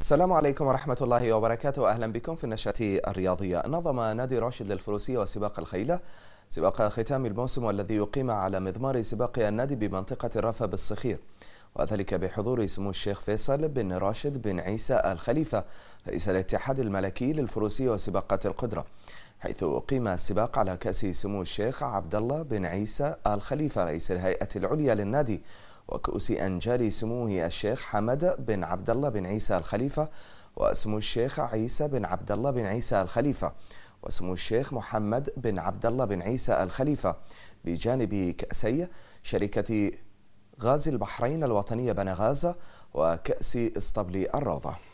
السلام عليكم ورحمة الله وبركاته أهلا بكم في النشأة الرياضية نظم نادي راشد للفروسية وسباق الخيلة سباق ختام الموسم والذي يقيم على مضمار سباق النادي بمنطقة الرفا بالصخير وذلك بحضور سمو الشيخ فيصل بن راشد بن عيسى الخليفة رئيس الاتحاد الملكي للفروسية وسباقات القدرة حيث أقيم السباق على كأس سمو الشيخ عبد الله بن عيسى آل خليفة رئيس الهيئة العليا للنادي وكؤوس أنجال سموه الشيخ حمد بن عبد الله بن عيسى الخليفة وسمو الشيخ عيسى بن عبد الله بن عيسى الخليفة وسمو الشيخ محمد بن عبد الله بن عيسى الخليفة بجانب كأسي شركة غاز البحرين الوطنية بنغازة وكأس اسطبل الروضة